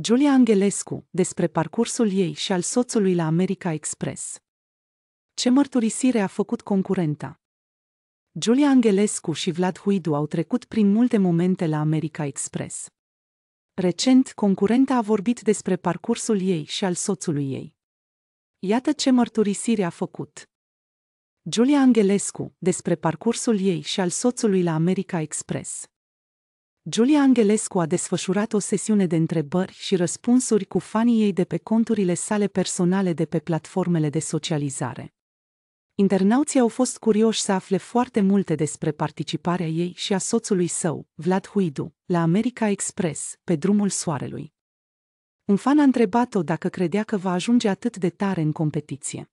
Giulia Angelescu, despre parcursul ei și al soțului la America Express. Ce mărturisire a făcut concurenta? Giulia Angelescu și Vlad Huidu au trecut prin multe momente la America Express. Recent, concurenta a vorbit despre parcursul ei și al soțului ei. Iată ce mărturisire a făcut. Giulia Angelescu, despre parcursul ei și al soțului la America Express. Giulia Angelescu a desfășurat o sesiune de întrebări și răspunsuri cu fanii ei de pe conturile sale personale de pe platformele de socializare. Internauții au fost curioși să afle foarte multe despre participarea ei și a soțului său, Vlad Huidu, la America Express, pe drumul soarelui. Un fan a întrebat-o dacă credea că va ajunge atât de tare în competiție.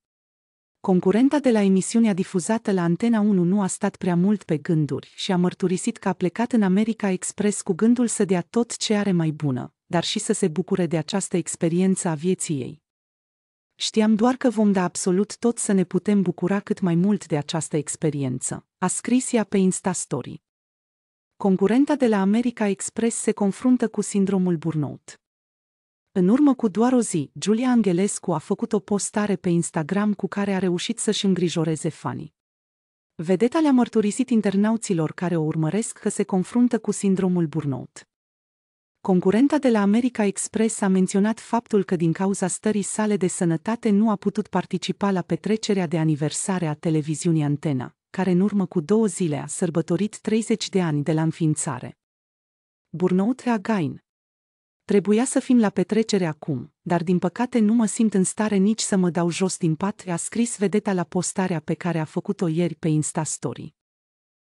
Concurenta de la emisiunea difuzată la Antena 1 nu a stat prea mult pe gânduri și a mărturisit că a plecat în America Express cu gândul să dea tot ce are mai bună, dar și să se bucure de această experiență a vieții ei. Știam doar că vom da absolut tot să ne putem bucura cât mai mult de această experiență, a scris ea pe Instastory. Concurenta de la America Express se confruntă cu sindromul burnout. În urmă cu doar o zi, Giulia Angelescu a făcut o postare pe Instagram cu care a reușit să-și îngrijoreze fanii. Vedeta le-a mărturisit internauților care o urmăresc că se confruntă cu sindromul burnout. Concurenta de la America Express a menționat faptul că din cauza stării sale de sănătate nu a putut participa la petrecerea de aniversare a televiziunii Antena, care în urmă cu două zile a sărbătorit 30 de ani de la înființare. Burnout Again, Trebuia să fim la petrecere acum, dar din păcate nu mă simt în stare nici să mă dau jos din pat, a scris vedeta la postarea pe care a făcut-o ieri pe Insta Story.